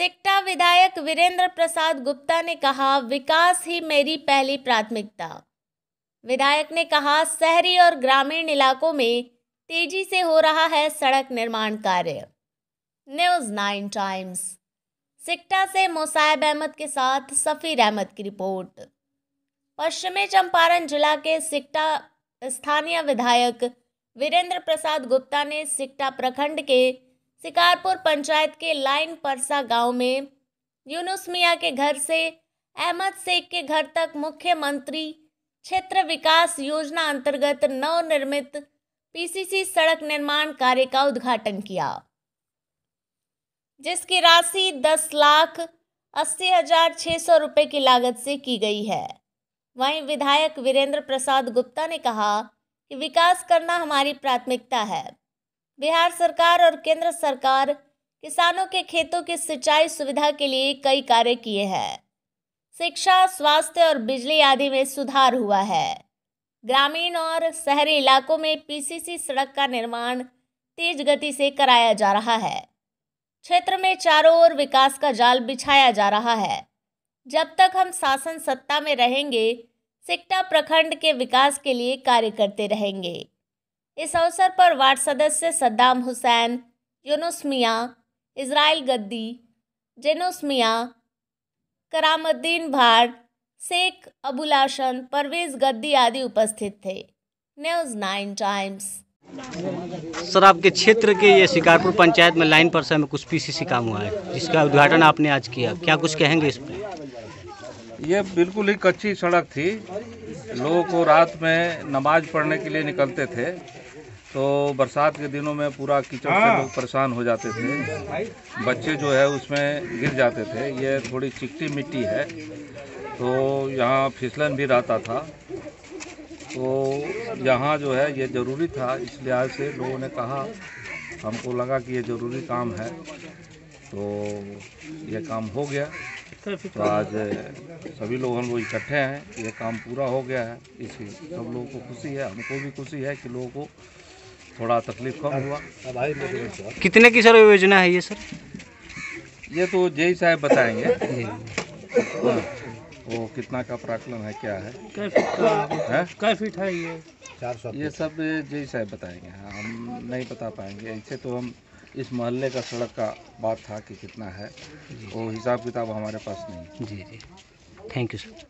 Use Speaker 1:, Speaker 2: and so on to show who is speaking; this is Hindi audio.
Speaker 1: सिकटा विधायक वीरेंद्र प्रसाद गुप्ता ने कहा विकास ही मेरी पहली प्राथमिकता विधायक ने कहा शहरी और ग्रामीण इलाकों में तेजी से हो रहा है सड़क निर्माण कार्य न्यूज नाइन टाइम्स सिकटा से मुसाइब अहमद के साथ सफ़ीर अहमद की रिपोर्ट पश्चिमी चंपारण जिला के सिकटा स्थानीय विधायक वीरेंद्र प्रसाद गुप्ता ने सिकटा प्रखंड के शिकारपुर पंचायत के लाइन परसा गांव में यूनुस मिया के घर से अहमद शेख के घर तक मुख्यमंत्री क्षेत्र विकास योजना अंतर्गत नवनिर्मित पीसीसी सड़क निर्माण कार्य का उद्घाटन किया जिसकी राशि दस लाख अस्सी हजार छः सौ रुपये की लागत से की गई है वहीं विधायक वीरेंद्र प्रसाद गुप्ता ने कहा कि विकास करना हमारी प्राथमिकता है बिहार सरकार और केंद्र सरकार किसानों के खेतों की सिंचाई सुविधा के लिए कई कार्य किए हैं शिक्षा स्वास्थ्य और बिजली आदि में सुधार हुआ है ग्रामीण और शहरी इलाकों में पीसीसी सड़क का निर्माण तेज गति से कराया जा रहा है क्षेत्र में चारों ओर विकास का जाल बिछाया जा रहा है जब तक हम शासन सत्ता में रहेंगे सिक्टा प्रखंड के विकास के लिए कार्य करते रहेंगे इस अवसर पर वार्ड सदस्य सद्दाम हुसैन यूनुसमिया इसराइल गद्दी जेनुसमिया करामुद्दीन भाट शेख अबुलाशन परवेज गद्दी आदि उपस्थित थे न्यूज नाइन टाइम्स
Speaker 2: सर आपके क्षेत्र के ये शिकारपुर पंचायत में लाइन पर समय कुछ पीसीसी काम हुआ है जिसका उद्घाटन आपने आज किया क्या कुछ कहेंगे इस पर यह बिल्कुल ही कच्ची सड़क थी लोगों को रात में नमाज पढ़ने के लिए निकलते थे तो बरसात के दिनों में पूरा कीचड़ से हाँ। लोग परेशान हो जाते थे बच्चे जो है उसमें गिर जाते थे ये थोड़ी चिकटी मिट्टी है तो यहाँ फिसलन भी रहता था तो यहाँ जो है ये ज़रूरी था इस लिहाज से लोगों ने कहा हमको लगा कि ये ज़रूरी काम है तो ये काम हो गया तो आज सभी लोग हम लोग इकट्ठे हैं ये काम पूरा हो गया है इसी सब लोगों को खुशी है हमको भी खुशी है कि लोगों को थोड़ा तकलीफ कम हुआ कितने की सर योजना है ये सर ये तो जे साहब बताएंगे हाँ। वो कितना का प्राकलन है क्या है कै हाँ? फीट है ये चार सौ ये सब जे साहब बताएंगे हाँ, हम नहीं बता पाएंगे ऐसे तो हम इस मोहल्ले का सड़क का बात था कि कितना है वो हिसाब किताब हमारे पास नहीं जी जी थैंक यू सर